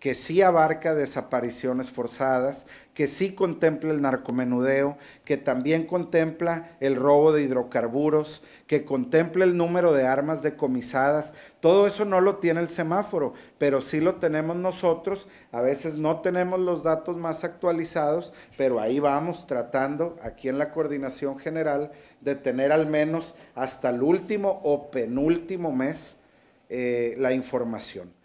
que sí abarca desapariciones forzadas, que sí contempla el narcomenudeo, que también contempla el robo de hidrocarburos, que contempla el número de armas decomisadas. Todo eso no lo tiene el semáforo, pero sí lo tenemos nosotros. A veces no tenemos los datos más actualizados, pero ahí vamos tratando, aquí en la coordinación general, de tener al menos hasta el último o penúltimo mes eh, la información.